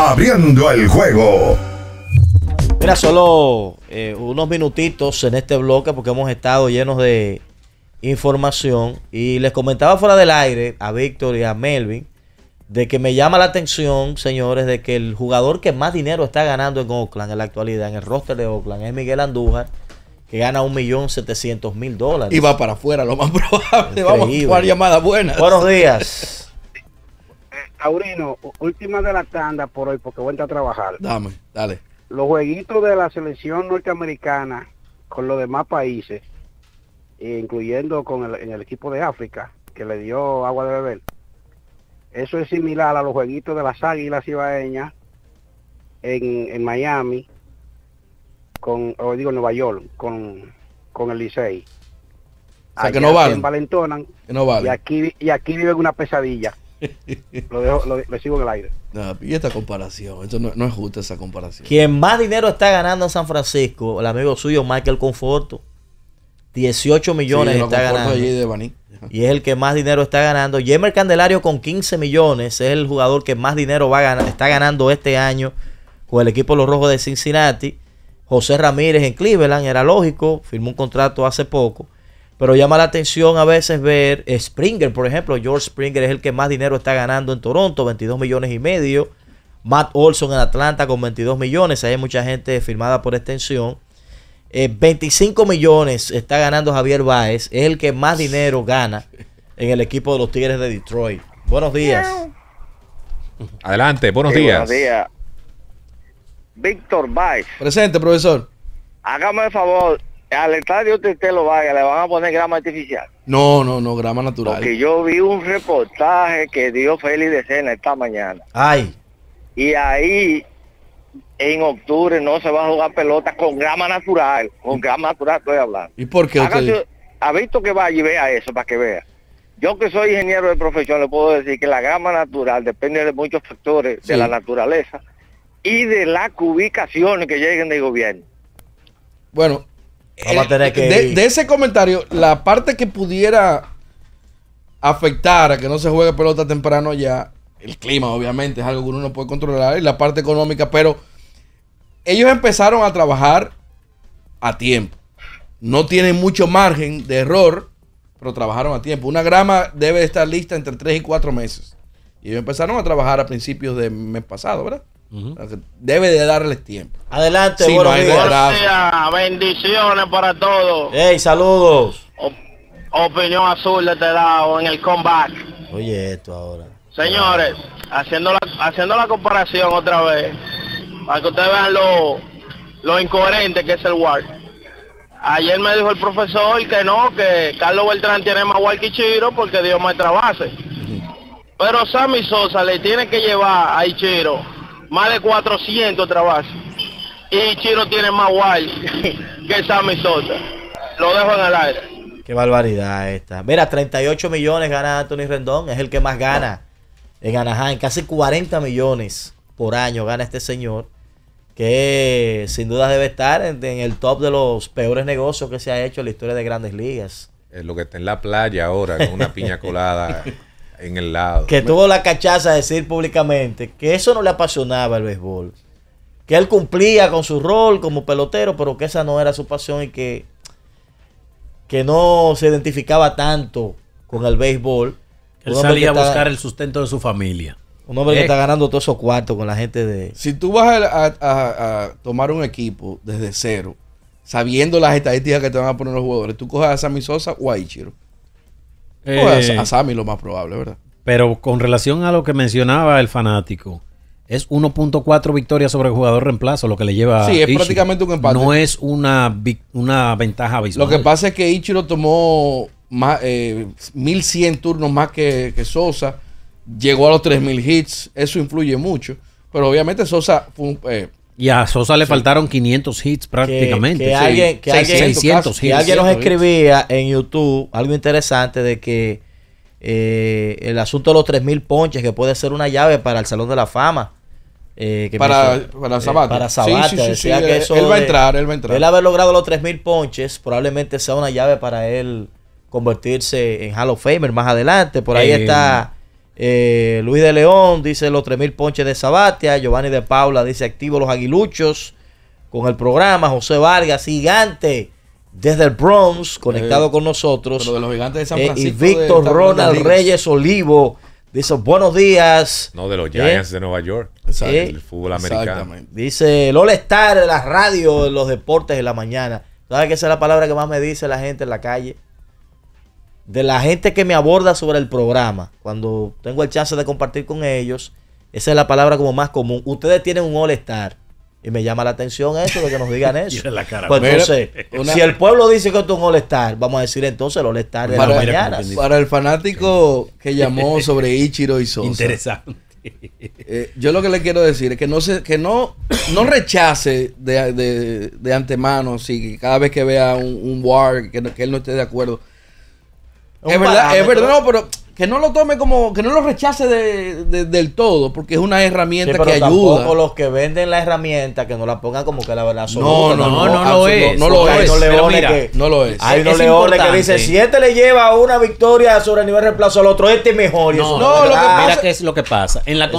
Abriendo el juego. Mira, solo eh, unos minutitos en este bloque porque hemos estado llenos de información. Y les comentaba fuera del aire a Víctor y a Melvin de que me llama la atención, señores, de que el jugador que más dinero está ganando en Oakland en la actualidad, en el roster de Oakland, es Miguel Andújar que gana 1.700.000 dólares. Y va para afuera, lo más probable. Vamos a jugar llamadas buenas. Buenos días. Taurino, última de la tanda por hoy, porque voy a trabajar. Dame, dale. Los jueguitos de la selección norteamericana con los demás países, eh, incluyendo con el, en el equipo de África, que le dio agua de beber, eso es similar a los jueguitos de las águilas ibaeñas en, en Miami, con, o digo Nueva York, con, con el Licey. O que no valen. Valentonan. no vale. aquí, y aquí viven una pesadilla. lo, sigo en el aire. y esta comparación, esto no, es justa esa comparación. Quien más dinero está ganando en San Francisco, el amigo suyo Michael Conforto, 18 millones está ganando. y es el que más dinero está ganando. Jemer Candelario con 15 millones es el jugador que más dinero va a ganar, está ganando este año con el equipo Los Rojos de Cincinnati. José Ramírez en Cleveland, era lógico, firmó un contrato hace poco. Pero llama la atención a veces ver eh, Springer, por ejemplo. George Springer es el que más dinero está ganando en Toronto, 22 millones y medio. Matt Olson en Atlanta con 22 millones. hay mucha gente firmada por extensión. 25 eh, millones está ganando Javier Báez. Es el que más dinero gana en el equipo de los Tigres de Detroit. Buenos días. Adelante, buenos días. Buenos días. Víctor Báez. Presente, profesor. Hágame el favor, al estadio usted lo vaya, le van a poner grama artificial. No, no, no, grama natural. Porque yo vi un reportaje que dio Félix de Cena esta mañana. Ay. Y ahí en octubre no se va a jugar pelota con grama natural. Con grama natural estoy hablando. ¿Y por qué Ha visto que vaya y vea eso para que vea. Yo que soy ingeniero de profesión le puedo decir que la grama natural depende de muchos factores de la naturaleza y de las ubicaciones que lleguen del gobierno. Bueno, eh, de, ese comentario, la parte que pudiera afectar a que no se juegue pelota temprano ya, el clima obviamente es algo que uno no puede controlar y la parte económica, pero ellos empezaron a trabajar a tiempo. No tienen mucho margen de error, pero trabajaron a tiempo. Una grama debe estar lista entre 3 y 4 meses. Y ellos empezaron a trabajar a principios del mes pasado, ¿verdad? Debe de darles tiempo. Adelante, Bendiciones para todos. Hey, saludos. opinión azul de te este dado en el comeback. Oye, esto ahora. Señores, haciendo la, haciendo comparación otra vez, para que ustedes vean lo, lo incoherente que es el WAR. Ayer me dijo el profesor que no, que Carlos Beltrán tiene más WAR que Chiro porque Dios me base. Pero Sammy Sosa le tiene que llevar a Ichiro más de 400 trabajos. Y Chino tiene más guay que Sammy Sosa. Lo dejo en el aire. Qué barbaridad esta. Mira, 38 millones gana Anthony Rendón, es el que más gana eh, en Anaheim. Casi 40 millones por año gana este señor, que sin duda debe estar en, el top de los peores negocios que se ha hecho en la historia de grandes ligas. Es eh, lo que está en la playa ahora, con una piña colada en el lado. Que tuvo la cachaza de decir públicamente que eso no le apasionaba el béisbol. Que él cumplía con su rol como pelotero, pero que esa no era su pasión y que, que no se identificaba tanto con el béisbol. Él salía a buscar el sustento de su familia. Un hombre que eh. está ganando todos esos cuartos con la gente de... Si tú vas a, tomar un equipo desde cero, sabiendo las estadísticas que te van a poner los jugadores, tú coges a Sammy Sosa o a Ichiro eh, a Sammy lo más probable, ¿verdad? Pero con relación a lo que mencionaba el fanático, es 1.4 victorias sobre el jugador reemplazo, lo que le lleva Sí, es prácticamente un empate. No es una, una ventaja visual. Lo que pasa es que Ichiro tomó 1100 eh, turnos más que, Sosa, llegó a los 3000 hits, eso influye mucho. Pero obviamente Sosa fue un, eh, y a Sosa le faltaron 500 hits prácticamente. Que, alguien, que 600, alguien, alguien nos escribía en YouTube algo interesante de que eh, el asunto de los 3.000 ponches, que puede ser una llave para el Salón de la Fama. Eh, para, para él va a entrar, él va a entrar. Él haber logrado los 3.000 ponches probablemente sea una llave para él convertirse en Hall of Famer más adelante. Por ahí eh, está eh, Luis de León dice los 3.000 ponches de Sabatia. Giovanni de Paula dice activo los aguiluchos con el programa. José Vargas, gigante desde el Bronx, conectado eh, con nosotros. de los gigantes de San eh, y Víctor Ronald Reyes Olivo dice buenos días. No, de los Giants de Nueva York. fútbol americano. Dice el All Star de la radio, de los deportes de la mañana. ¿Sabes qué es la palabra que más me dice la gente en la calle? de la gente que me aborda sobre el programa, cuando tengo el chance de compartir con ellos, esa es la palabra como más común. Ustedes tienen un all-star. Y me llama la atención eso, lo que nos digan eso. la cara, pues si el pueblo dice que esto es un all vamos a decir entonces el all de para, la mañana. Para el fanático que llamó sobre Ichiro y Sosa. Interesante. Eh, yo lo que le quiero decir es que no se, que no, no rechace de, de, de antemano si cada vez que vea un, un war que, que él no esté de acuerdo es verdad, no, pero que no lo tome como, que no lo rechace de, del todo, porque es una herramienta que ayuda ayuda. los que venden la herramienta, que no la pongan como que la verdad son. No, no, no, lo es. No No lo es. Hay unos leones que dice si este le lleva una victoria sobre el nivel de reemplazo al otro, este mejor. Y no, lo que Mira qué es lo que pasa. En la,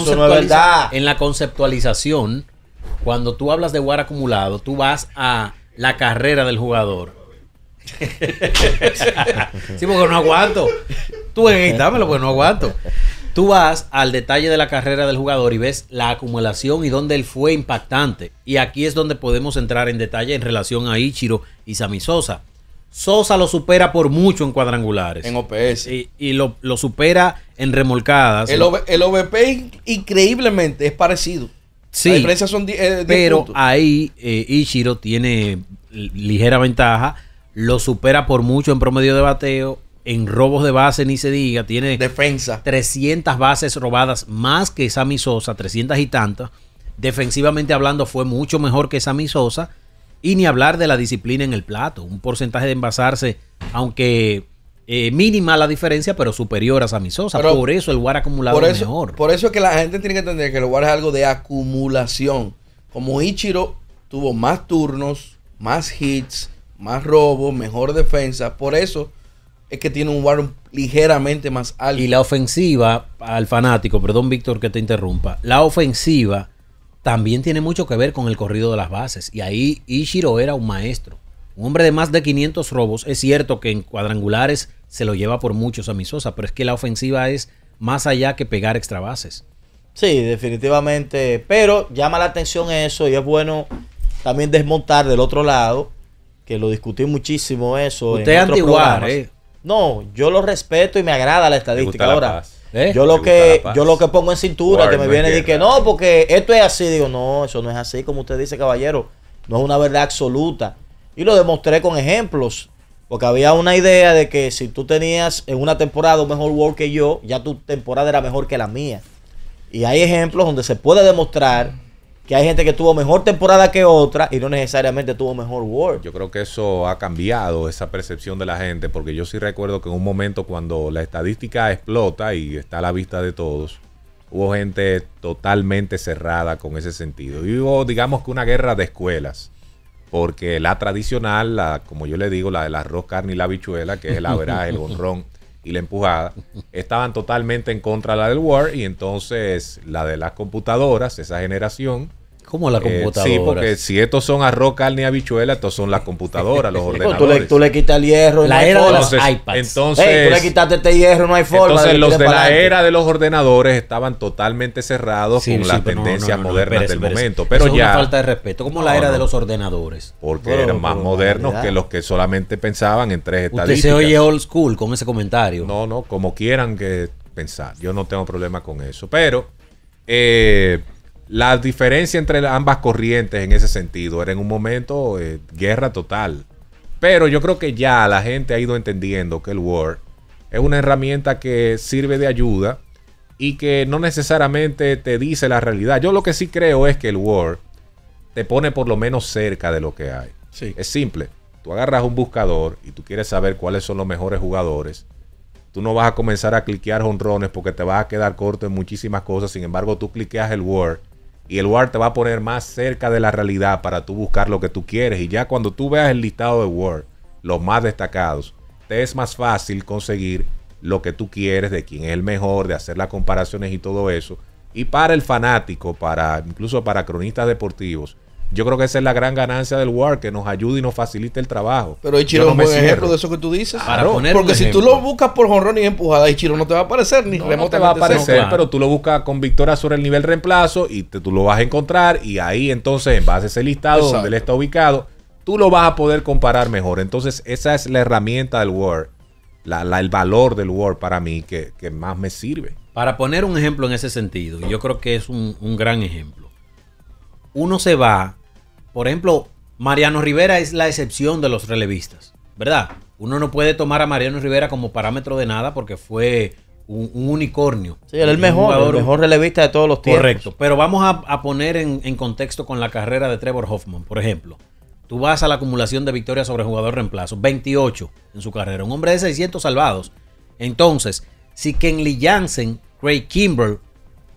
en la conceptualización, cuando tú hablas de guarda acumulado, tú vas a la carrera del jugador sí, porque no aguanto. Tú que dámelo, porque no aguanto. Tú vas al detalle de la carrera del jugador y ves la acumulación y donde él fue impactante. Y aquí es donde podemos entrar en detalle en relación a Ichiro y Sami Sosa. Sosa lo supera por mucho en cuadrangulares. En OPS. Y, lo, supera en remolcadas. El, OVP increíblemente es parecido. Sí. La son eh, Pero ahí eh, Ichiro tiene ligera ventaja lo supera por mucho en promedio de bateo. En robos de base, ni se diga, tiene 300 bases robadas más que Sammy Sosa, 300 y tantas. Defensivamente hablando, fue mucho mejor que Sammy Sosa. Y ni hablar de la disciplina en el plato, un porcentaje de envasarse, aunque eh, mínima la diferencia, pero superior a Sammy Sosa. por eso el WAR acumulado es mejor. Por eso es que la gente tiene que entender que el WAR es algo de acumulación. Como Ichiro tuvo más turnos, más hits, más robo, mejor defensa. Por eso es que tiene un war ligeramente más alto. Y la ofensiva, al fanático, perdón Víctor que te interrumpa, la ofensiva también tiene mucho que ver con el corrido de las bases. Y ahí Ishiro era un maestro. Un hombre de más de 500 robos. Es cierto que en cuadrangulares se lo lleva por muchos a Misosa, pero es que la ofensiva es más allá que pegar extra bases. Sí, definitivamente. Pero llama la atención eso y es bueno también desmontar del otro lado que lo discutí muchísimo eso. Usted es eh. No, yo lo respeto y me agrada la estadística. Ahora, ¿Eh? yo lo que yo lo que pongo en cintura que me viene y que no, porque esto es así, digo, no, eso no es así como usted dice, caballero. No es una verdad absoluta. Y lo demostré con ejemplos. Porque había una idea de que si tú tenías en una temporada un mejor work que yo, ya tu temporada era mejor que la mía. Y hay ejemplos donde se puede demostrar que hay gente que tuvo mejor temporada que otra y no necesariamente tuvo mejor word. Yo creo que eso ha cambiado esa percepción de la gente, porque yo sí recuerdo que en un momento cuando la estadística explota y está a la vista de todos, hubo gente totalmente cerrada con ese sentido. Y hubo, digamos que una guerra de escuelas. Porque la tradicional, la, como yo le digo, la del arroz, carne y la habichuela, que es el verdad el honrón y la empujada, estaban totalmente en contra de la del War. Y entonces la de las computadoras, esa generación, como la eh, computadora? sí, porque si estos son arroz, carne y habichuela, estos son las computadoras, los ordenadores. Tú le, quitas el hierro. La era de los iPads. Entonces, tú le quitaste este hierro, no hay forma. Entonces, los de la era de los ordenadores estaban totalmente cerrados con las tendencias modernas del momento. Pero ya. Es una falta de respeto. Como la era de los ordenadores? Porque eran más modernos que los que solamente pensaban en tres estadísticas. Usted se oye old school con ese comentario. No, no, como quieran que pensar. Yo no tengo problema con eso. Pero. Eh, la diferencia entre ambas corrientes en ese sentido. Era en un momento eh, guerra total. Pero yo creo que ya la gente ha ido entendiendo que el Word es una herramienta que sirve de ayuda y que no necesariamente te dice la realidad. Yo lo que sí creo es que el Word te pone por lo menos cerca de lo que hay. Es simple. Tú agarras un buscador y tú quieres saber cuáles son los mejores jugadores. Tú no vas a comenzar a cliquear honrones porque te vas a quedar corto en muchísimas cosas. Sin embargo, tú cliqueas el Word y el Word te va a poner más cerca de la realidad para tú buscar lo que tú quieres. Y ya cuando tú veas el listado de Word, los más destacados, te es más fácil conseguir lo que tú quieres, de quién es el mejor, de hacer las comparaciones y todo eso. Y para el fanático, para incluso para cronistas deportivos, yo creo que esa es la gran ganancia del Word que nos ayuda y nos facilita el trabajo. Pero Ichiro es un buen ejemplo de eso que tú dices. porque si tú lo buscas por honrón y empujada, Ichiro no te va a aparecer ni no, no te va a aparecer, pero tú lo buscas con victoria sobre el nivel reemplazo y tú lo vas a encontrar. Y ahí entonces, en base a ese listado donde él está ubicado, tú lo vas a poder comparar mejor. Entonces, esa es la herramienta del Word el valor del Word para mí que, más me sirve. Para poner un ejemplo en ese sentido, yo creo que es un, un gran ejemplo. Uno se va por ejemplo, Mariano Rivera es la excepción de los relevistas, ¿verdad? Uno no puede tomar a Mariano Rivera como parámetro de nada porque fue un, unicornio. Sí, él es el mejor, mejor relevista de todos los tiempos. Correcto, pero vamos a, poner en, contexto con la carrera de Trevor Hoffman, por ejemplo. Tú vas a la acumulación de victorias sobre jugador reemplazo, 28 en su carrera, un hombre de 600 salvados. Entonces, si Kenley Jansen, Craig Kimbrell,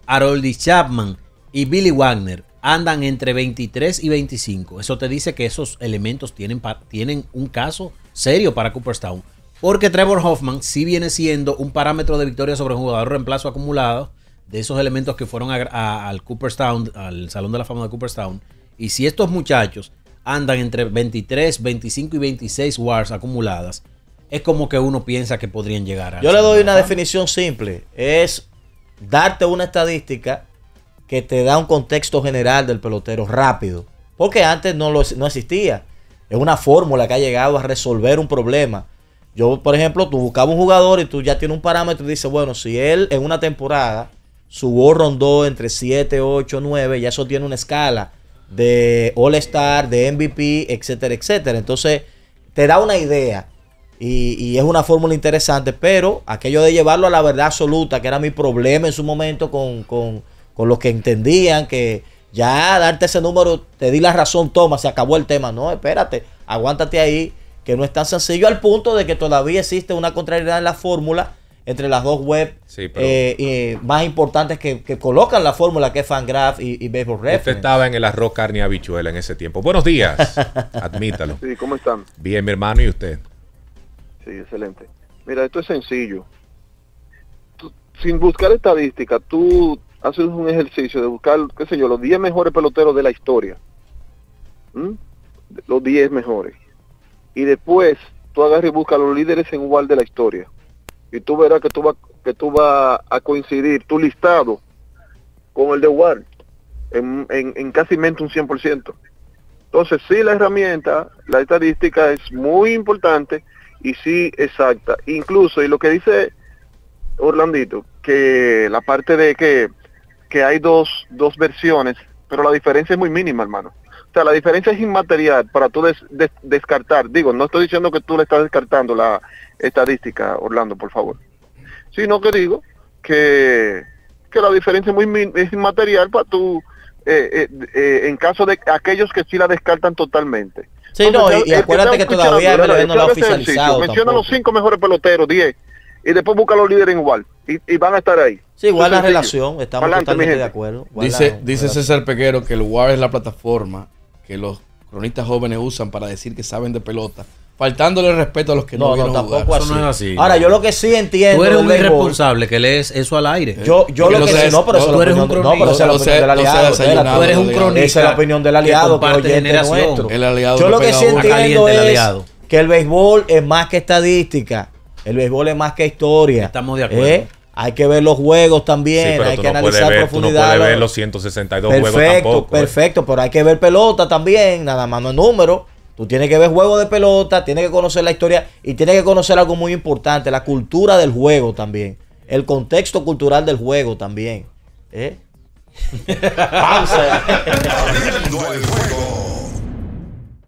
Harold Chapman y Billy Wagner andan entre 23 y 25. Eso te dice que esos elementos tienen, tienen un caso serio para Cooperstown. Porque Trevor Hoffman sí viene siendo un parámetro de victoria sobre un jugador reemplazo acumulado de esos elementos que fueron al Cooperstown, al Salón de la Fama de Cooperstown. Y si estos muchachos andan entre 23, 25 y 26 wars acumuladas, es como que uno piensa que podrían llegar a. Yo le doy una definición simple: es darte una estadística que te da un contexto general del pelotero rápido. Porque antes no, no existía. Es una fórmula que ha llegado a resolver un problema. Yo, por ejemplo, tú buscabas un jugador y tú ya tienes un parámetro y dices, bueno, si él en una temporada subió rondó entre 7, 8, 9, ya eso tiene una escala de All-Star, de MVP, etcétera, etcétera. Entonces, te da una idea y, es una fórmula interesante, pero aquello de llevarlo a la verdad absoluta, que era mi problema en su momento con, con los que entendían que ya darte ese número, te di la razón, toma, se acabó el tema. No, espérate, aguántate ahí, que no es tan sencillo al punto de que todavía existe una contrariedad en la fórmula entre las dos webs eh, más importantes que, colocan la fórmula, que es Fangraph y, y Baseball Reference. Usted estaba en el arroz, carne y habichuela en ese tiempo. Buenos días, admítalo. Sí, ¿cómo están? Bien, mi hermano, ¿y usted? Sí, excelente. Mira, esto es sencillo. sin buscar estadística, tú haces un ejercicio de buscar, qué sé yo, los 10 mejores peloteros de la historia. Los 10 mejores. Y después tú agarras y buscas los líderes en igual de la historia. Y tú verás que tú vas que tú a coincidir tu listado con el de Ward en, en, casi menos un 100%. Entonces, sí, la herramienta, la estadística es muy importante y sí exacta. Incluso, y lo que dice Orlandito, que la parte de que que hay dos, dos versiones, pero la diferencia es muy mínima, hermano. O sea, la diferencia es inmaterial para tú descartar. Digo, no estoy diciendo que tú le estás descartando la estadística, Orlando, por favor. Sino que digo que, que la diferencia es, muy, es inmaterial para tú, eh, eh, eh, en caso de aquellos que sí la descartan totalmente. Sí, no, y, que, todavía la Menciona los cinco mejores peloteros, diez y después busca a los líderes igual y, y van a estar ahí. Sí, igual la relación, estamos totalmente de acuerdo. Dice, César Peguero que el WAR e es la plataforma que los cronistas jóvenes usan para decir que saben de pelota. Faltándole respeto a los que no, no, no tampoco Así. Ahora, yo lo que sí entiendo. Tú eres un irresponsable que lees eso al aire. Yo, yo lo, que sí. No, pero eso es la opinión del aliado. El aliado. Yo lo que sí entiendo es que el béisbol es más que estadística el béisbol es más que historia. Estamos de acuerdo. ¿Eh? Hay que ver los juegos también, hay que analizar ver, profundidad. Tú no ver los 162 perfecto, juegos tampoco. Eh. Perfecto, pero hay que ver pelota también, nada más no es número. Tú tienes que ver juegos de pelota, tienes que conocer la historia y tienes que conocer algo muy importante, la cultura del juego también. El contexto cultural del juego también. ¿Eh? Pausa.